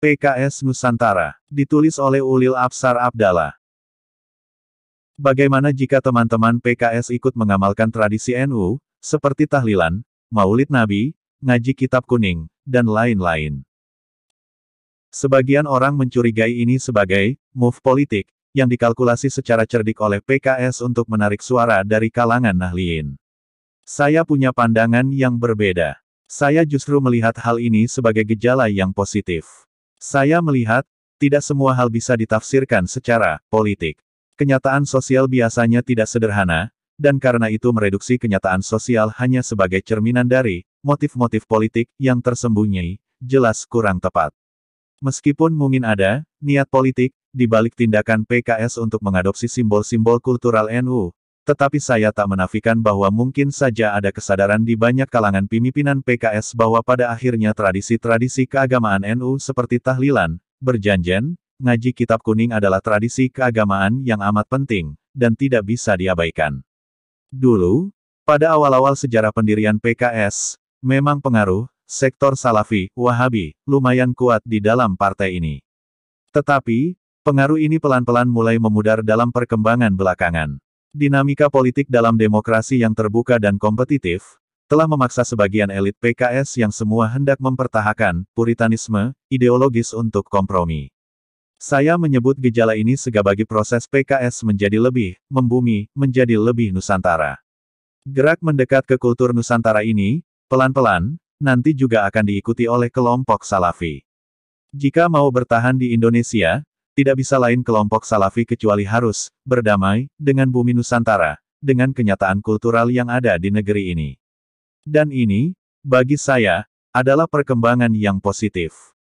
PKS Nusantara, ditulis oleh Ulil Absar Abdallah. Bagaimana jika teman-teman PKS ikut mengamalkan tradisi NU, seperti tahlilan, maulid nabi, ngaji kitab kuning, dan lain-lain? Sebagian orang mencurigai ini sebagai move politik, yang dikalkulasi secara cerdik oleh PKS untuk menarik suara dari kalangan Nahliin. Saya punya pandangan yang berbeda. Saya justru melihat hal ini sebagai gejala yang positif. Saya melihat, tidak semua hal bisa ditafsirkan secara politik. Kenyataan sosial biasanya tidak sederhana, dan karena itu mereduksi kenyataan sosial hanya sebagai cerminan dari motif-motif politik yang tersembunyi, jelas kurang tepat. Meskipun mungkin ada niat politik di balik tindakan PKS untuk mengadopsi simbol-simbol kultural NU, tetapi saya tak menafikan bahwa mungkin saja ada kesadaran di banyak kalangan pimpinan PKS bahwa pada akhirnya tradisi-tradisi keagamaan NU seperti tahlilan, berjanjian, ngaji kitab kuning adalah tradisi keagamaan yang amat penting, dan tidak bisa diabaikan. Dulu, pada awal-awal sejarah pendirian PKS, memang pengaruh, sektor Salafi, Wahabi, lumayan kuat di dalam partai ini. Tetapi, pengaruh ini pelan-pelan mulai memudar dalam perkembangan belakangan. Dinamika politik dalam demokrasi yang terbuka dan kompetitif, telah memaksa sebagian elit PKS yang semua hendak mempertahankan puritanisme, ideologis untuk kompromi. Saya menyebut gejala ini sebagai proses PKS menjadi lebih, membumi, menjadi lebih Nusantara. Gerak mendekat ke kultur Nusantara ini, pelan-pelan, nanti juga akan diikuti oleh kelompok Salafi. Jika mau bertahan di Indonesia, tidak bisa lain kelompok Salafi kecuali harus berdamai dengan bumi Nusantara, dengan kenyataan kultural yang ada di negeri ini. Dan ini, bagi saya, adalah perkembangan yang positif.